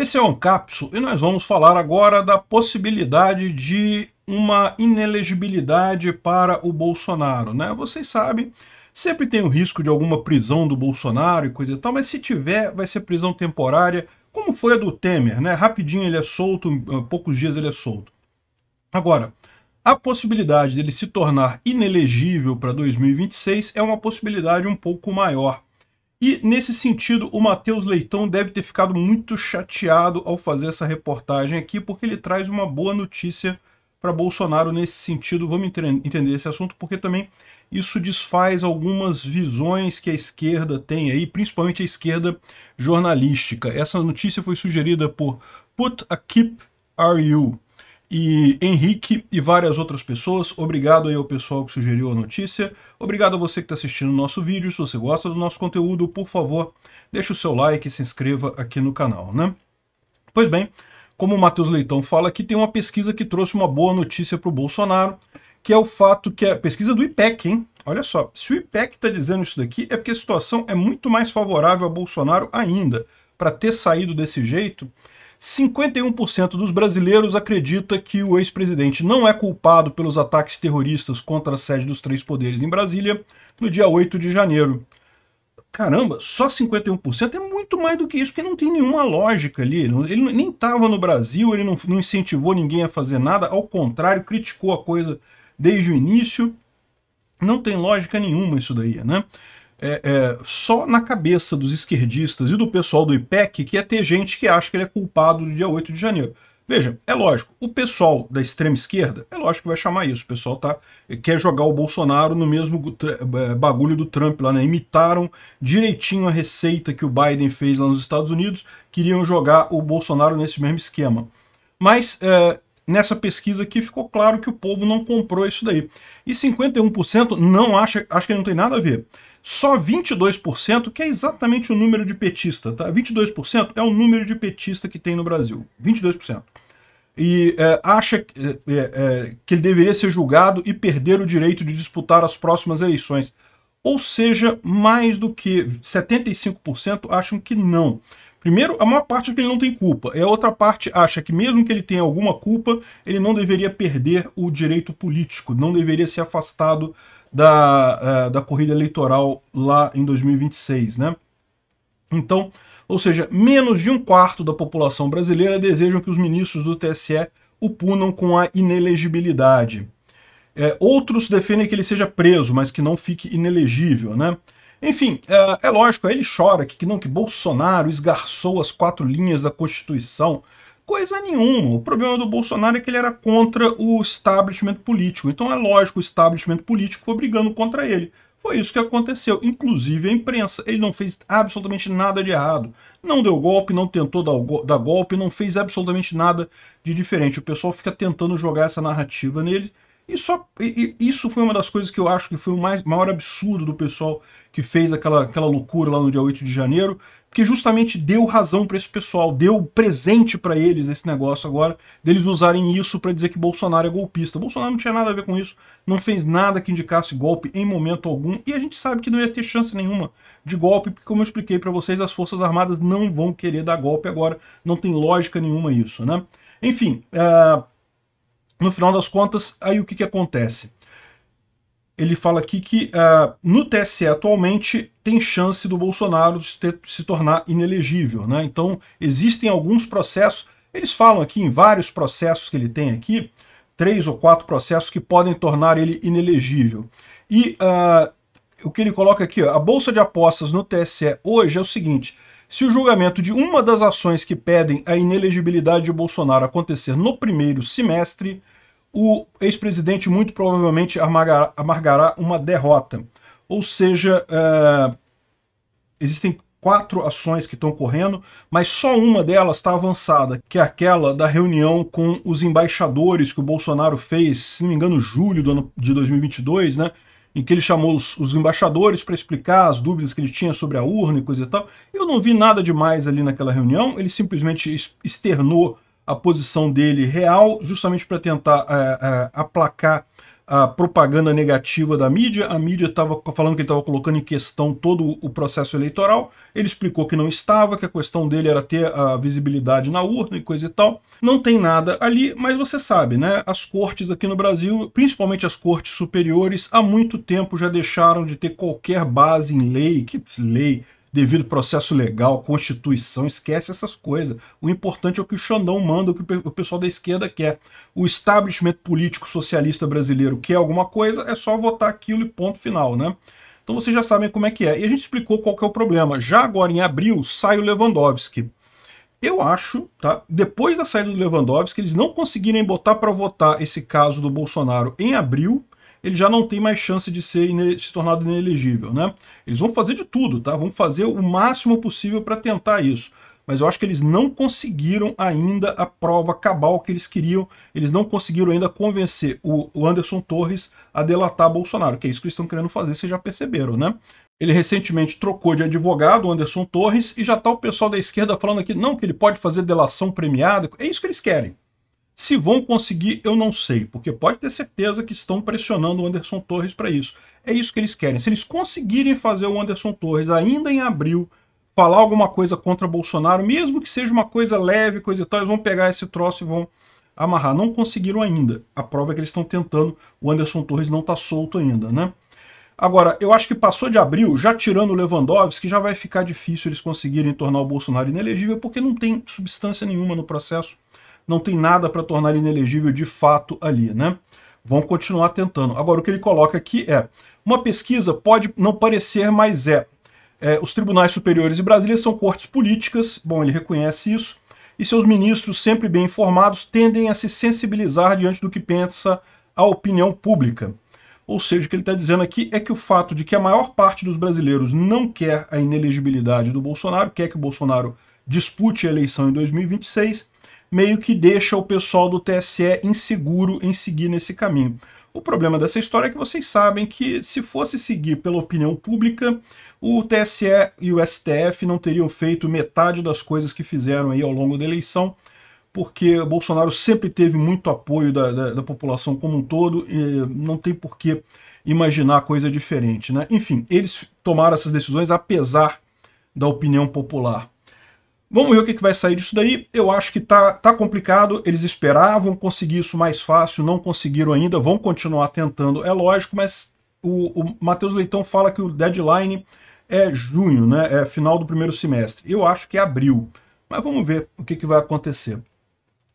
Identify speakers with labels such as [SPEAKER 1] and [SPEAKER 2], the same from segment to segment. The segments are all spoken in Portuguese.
[SPEAKER 1] Esse é o Ancapso e nós vamos falar agora da possibilidade de uma inelegibilidade para o Bolsonaro. Né? Vocês sabem, sempre tem o risco de alguma prisão do Bolsonaro e coisa e tal, mas se tiver, vai ser prisão temporária, como foi a do Temer. Né? Rapidinho ele é solto, hum, hum, poucos dias ele é solto. Agora, a possibilidade dele se tornar inelegível para 2026 é uma possibilidade um pouco maior. E nesse sentido, o Matheus Leitão deve ter ficado muito chateado ao fazer essa reportagem aqui, porque ele traz uma boa notícia para Bolsonaro nesse sentido. Vamos entender esse assunto, porque também isso desfaz algumas visões que a esquerda tem aí, principalmente a esquerda jornalística. Essa notícia foi sugerida por Put a Keep Are You, e Henrique e várias outras pessoas. Obrigado aí ao pessoal que sugeriu a notícia. Obrigado a você que está assistindo o nosso vídeo. Se você gosta do nosso conteúdo, por favor, deixe o seu like e se inscreva aqui no canal, né? Pois bem, como o Matheus Leitão fala aqui, tem uma pesquisa que trouxe uma boa notícia para o Bolsonaro, que é o fato que a é pesquisa do IPEC, hein? Olha só, se o IPEC está dizendo isso daqui, é porque a situação é muito mais favorável a Bolsonaro ainda. Para ter saído desse jeito, 51% dos brasileiros acredita que o ex-presidente não é culpado pelos ataques terroristas contra a sede dos três poderes em Brasília no dia 8 de janeiro. Caramba, só 51% é muito mais do que isso, porque não tem nenhuma lógica ali. Ele nem estava no Brasil, ele não, não incentivou ninguém a fazer nada, ao contrário, criticou a coisa desde o início. Não tem lógica nenhuma isso daí, né? é, é, só na cabeça dos esquerdistas e do pessoal do IPEC que é ter gente que acha que ele é culpado do dia 8 de janeiro. Veja, é lógico, o pessoal da extrema esquerda, é lógico que vai chamar isso, o pessoal tá, quer jogar o Bolsonaro no mesmo é, é, bagulho do Trump lá, né? Imitaram direitinho a receita que o Biden fez lá nos Estados Unidos, queriam jogar o Bolsonaro nesse mesmo esquema. Mas é, nessa pesquisa aqui ficou claro que o povo não comprou isso daí. E 51% não acha, acha que não tem nada a ver só 22%, que é exatamente o número de petista, tá? 22% é o número de petista que tem no Brasil, 22%. E é, acha é, é, é, que ele deveria ser julgado e perder o direito de disputar as próximas eleições. Ou seja, mais do que 75% acham que não. Primeiro, a maior parte é que ele não tem culpa. E a outra parte acha que mesmo que ele tenha alguma culpa, ele não deveria perder o direito político, não deveria ser afastado da, é, da corrida eleitoral lá em 2026, né? Então, ou seja, menos de um quarto da população brasileira desejam que os ministros do TSE o punam com a inelegibilidade. É, outros defendem que ele seja preso, mas que não fique inelegível, né? Enfim, é, é lógico, aí ele chora que, que não, que Bolsonaro esgarçou as quatro linhas da Constituição, Coisa nenhuma. O problema do Bolsonaro é que ele era contra o establishment político. Então é lógico, o establishment político foi brigando contra ele. Foi isso que aconteceu, inclusive a imprensa. Ele não fez absolutamente nada de errado. Não deu golpe, não tentou dar, dar golpe, não fez absolutamente nada de diferente. O pessoal fica tentando jogar essa narrativa nele e só e, e isso foi uma das coisas que eu acho que foi o mais, maior absurdo do pessoal que fez aquela, aquela loucura lá no dia 8 de janeiro, porque justamente deu razão para esse pessoal, deu presente para eles esse negócio agora, deles usarem isso para dizer que Bolsonaro é golpista. Bolsonaro não tinha nada a ver com isso, não fez nada que indicasse golpe em momento algum, e a gente sabe que não ia ter chance nenhuma de golpe, porque como eu expliquei para vocês, as Forças Armadas não vão querer dar golpe agora, não tem lógica nenhuma isso, né? Enfim, uh, no final das contas, aí o que, que acontece? Ele fala aqui que uh, no TSE atualmente tem chance do Bolsonaro se, ter, se tornar inelegível. Né? Então, existem alguns processos, eles falam aqui em vários processos que ele tem aqui, três ou quatro processos que podem tornar ele inelegível. E uh, o que ele coloca aqui, ó, a bolsa de apostas no TSE hoje é o seguinte, se o julgamento de uma das ações que pedem a inelegibilidade de Bolsonaro acontecer no primeiro semestre, o ex-presidente muito provavelmente amargará, amargará, uma derrota. Ou seja, é, existem quatro ações que estão correndo, mas só uma delas está avançada, que é aquela da reunião com os embaixadores que o Bolsonaro fez, se não me engano, julho do ano de 2022, né? em que ele chamou os, os embaixadores para explicar as dúvidas que ele tinha sobre a urna e coisa e tal. Eu não vi nada demais ali naquela reunião, ele simplesmente externou a posição dele real, justamente para tentar é, é, aplacar a propaganda negativa da mídia. A mídia estava falando que ele estava colocando em questão todo o processo eleitoral. Ele explicou que não estava, que a questão dele era ter a visibilidade na urna e coisa e tal. Não tem nada ali, mas você sabe, né? As cortes aqui no Brasil, principalmente as cortes superiores, há muito tempo já deixaram de ter qualquer base em lei, que lei devido processo legal, constituição, esquece essas coisas. O importante é o que o Xandão manda, o que o pessoal da esquerda quer. O establishment político socialista brasileiro quer alguma coisa, é só votar aquilo e ponto final, né? Então vocês já sabem como é que é. E a gente explicou qual que é o problema. Já agora em abril sai o Lewandowski. Eu acho, tá? Depois da saída do Lewandowski, eles não conseguirem botar para votar esse caso do Bolsonaro em abril, ele já não tem mais chance de ser se tornado inelegível, né? Eles vão fazer de tudo, tá? Vão fazer o máximo possível para tentar isso. Mas eu acho que eles não conseguiram ainda a prova cabal que eles queriam. Eles não conseguiram ainda convencer o Anderson Torres a delatar Bolsonaro, que é isso que eles estão querendo fazer, vocês já perceberam, né? Ele recentemente trocou de advogado, Anderson Torres, e já está o pessoal da esquerda falando aqui, não, que ele pode fazer delação premiada. É isso que eles querem. Se vão conseguir, eu não sei, porque pode ter certeza que estão pressionando o Anderson Torres para isso. É isso que eles querem. Se eles conseguirem fazer o Anderson Torres ainda em abril falar alguma coisa contra Bolsonaro, mesmo que seja uma coisa leve, coisa e tal, eles vão pegar esse troço e vão amarrar. Não conseguiram ainda. A prova é que eles estão tentando. O Anderson Torres não está solto ainda, né? Agora, eu acho que passou de abril, já tirando o Lewandowski, já vai ficar difícil eles conseguirem tornar o Bolsonaro inelegível, porque não tem substância nenhuma no processo não tem nada para tornar ele inelegível de fato ali, né? Vão continuar tentando. Agora, o que ele coloca aqui é, uma pesquisa pode não parecer, mas é. é os tribunais superiores de Brasília são cortes políticas, bom, ele reconhece isso, e seus ministros, sempre bem informados, tendem a se sensibilizar diante do que pensa a opinião pública. Ou seja, o que ele está dizendo aqui é que o fato de que a maior parte dos brasileiros não quer a inelegibilidade do Bolsonaro, quer que o Bolsonaro dispute a eleição em 2026, meio que deixa o pessoal do TSE inseguro em seguir nesse caminho. O problema dessa história é que vocês sabem que se fosse seguir pela opinião pública, o TSE e o STF não teriam feito metade das coisas que fizeram aí ao longo da eleição, porque Bolsonaro sempre teve muito apoio da, da, da população como um todo, e não tem por que imaginar coisa diferente. Né? Enfim, eles tomaram essas decisões apesar da opinião popular. Vamos ver o que, vai sair disso daí. Eu acho que tá, tá complicado. Eles esperavam conseguir isso mais fácil, não conseguiram ainda, vão continuar tentando, é lógico, mas o, o Matheus Leitão fala que o deadline é junho, né? É final do primeiro semestre. Eu acho que é abril. Mas vamos ver o que, que vai acontecer.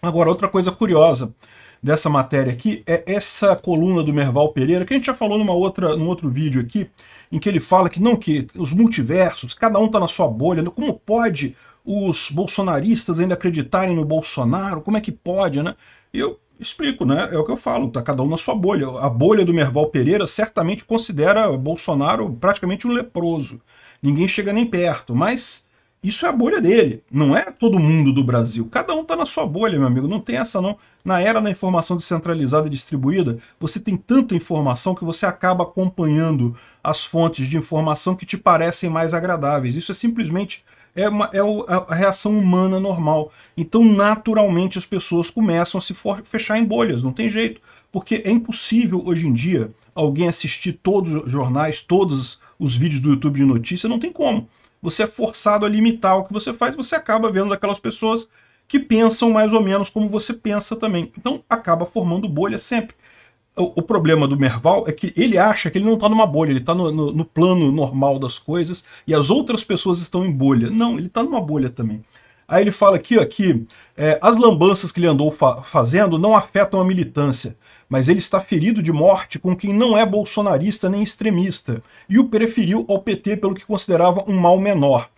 [SPEAKER 1] Agora, outra coisa curiosa dessa matéria aqui é essa coluna do Merval Pereira, que a gente já falou numa outra, num outro vídeo aqui, em que ele fala que não, que os multiversos, cada um tá na sua bolha, como pode os bolsonaristas ainda acreditarem no Bolsonaro, como é que pode, né? eu explico, né? É o que eu falo, tá cada um na sua bolha. A bolha do Merval Pereira certamente considera Bolsonaro praticamente um leproso. Ninguém chega nem perto, mas isso é a bolha dele, não é todo mundo do Brasil. Cada um tá na sua bolha, meu amigo, não tem essa não. Na era da informação descentralizada e distribuída, você tem tanta informação que você acaba acompanhando as fontes de informação que te parecem mais agradáveis. Isso é simplesmente é, uma, é a reação humana normal. Então, naturalmente, as pessoas começam a se fechar em bolhas, não tem jeito. Porque é impossível, hoje em dia, alguém assistir todos os jornais, todos os vídeos do YouTube de notícia, não tem como. Você é forçado a limitar o que você faz, você acaba vendo aquelas pessoas que pensam mais ou menos como você pensa também. Então, acaba formando bolha sempre o, problema do Merval é que ele acha que ele não está numa bolha, ele está no, no, no plano normal das coisas e as outras pessoas estão em bolha. Não, ele está numa bolha também. Aí ele fala aqui ó, que é, as lambanças que ele andou fa fazendo não afetam a militância, mas ele está ferido de morte com quem não é bolsonarista nem extremista, e o preferiu ao PT pelo que considerava um mal menor.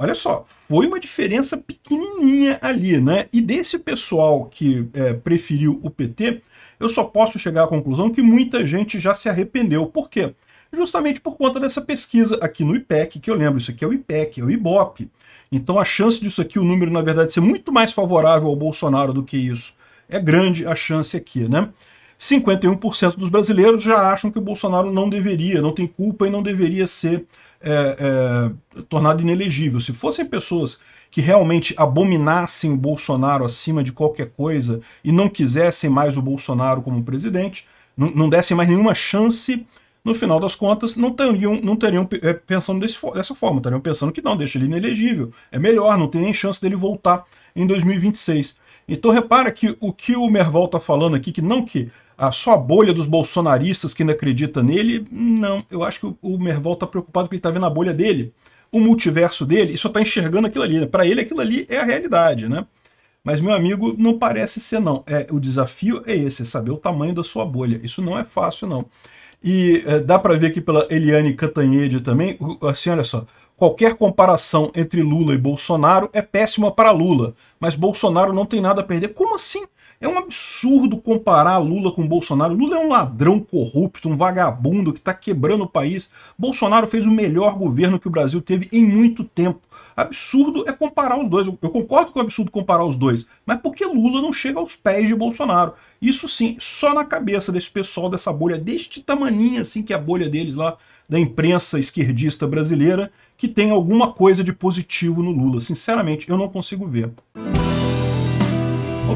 [SPEAKER 1] Olha só, foi uma diferença pequenininha ali, né? E desse pessoal que é, preferiu o PT, eu só posso chegar à conclusão que muita gente já se arrependeu. Por quê? Justamente por conta dessa pesquisa aqui no IPEC, que eu lembro, isso aqui é o IPEC, é o IBOP. Então a chance disso aqui, o número, na verdade, ser muito mais favorável ao Bolsonaro do que isso. É grande a chance aqui, né? 51% dos brasileiros já acham que o Bolsonaro não deveria, não tem culpa e não deveria ser é, é, tornado inelegível. Se fossem pessoas que realmente abominassem o Bolsonaro acima de qualquer coisa e não quisessem mais o Bolsonaro como presidente, não, não dessem mais nenhuma chance, no final das contas, não teriam, não teriam é, pensando desse, dessa forma, estariam pensando que não, deixa ele inelegível, é melhor, não tem nem chance dele voltar em 2026. Então repara que o que o Merval está falando aqui, que não que ah, a sua bolha dos bolsonaristas que ainda acredita nele, não. Eu acho que o Merval está preocupado porque ele está vendo a bolha dele, o multiverso dele, e só está enxergando aquilo ali. Né? Para ele, aquilo ali é a realidade, né? Mas, meu amigo, não parece ser, não. É, o desafio é esse, é saber o tamanho da sua bolha. Isso não é fácil, não. E é, dá para ver aqui pela Eliane Catanhede também, assim, olha só, qualquer comparação entre Lula e Bolsonaro é péssima para Lula, mas Bolsonaro não tem nada a perder. Como assim? É um absurdo comparar Lula com Bolsonaro. Lula é um ladrão corrupto, um vagabundo que está quebrando o país. Bolsonaro fez o melhor governo que o Brasil teve em muito tempo. Absurdo é comparar os dois. Eu concordo que é um absurdo comparar os dois, mas por que Lula não chega aos pés de Bolsonaro? Isso sim, só na cabeça desse pessoal, dessa bolha, deste tamaninho assim que é a bolha deles lá, da imprensa esquerdista brasileira, que tem alguma coisa de positivo no Lula. Sinceramente, eu não consigo ver.